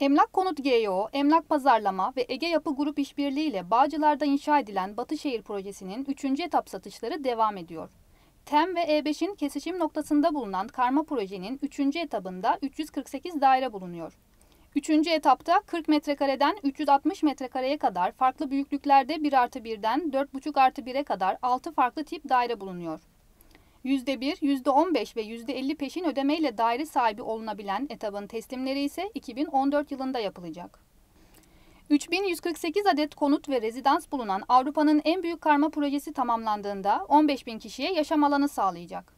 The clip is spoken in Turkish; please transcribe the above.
Emlak Konut GYO, e Emlak Pazarlama ve Ege Yapı Grup İşbirliği ile Bağcılar'da inşa edilen Batışehir Projesi'nin 3. etap satışları devam ediyor. TEM ve E5'in kesişim noktasında bulunan karma projenin 3. etabında 348 daire bulunuyor. 3. etapta 40 metrekareden 360 metrekareye kadar farklı büyüklüklerde 1 artı 1'den 4,5 artı 1'e kadar 6 farklı tip daire bulunuyor. %1, %15 ve %50 peşin ödemeyle daire sahibi olunabilen etabın teslimleri ise 2014 yılında yapılacak. 3148 adet konut ve rezidans bulunan Avrupa'nın en büyük karma projesi tamamlandığında 15 bin kişiye yaşam alanı sağlayacak.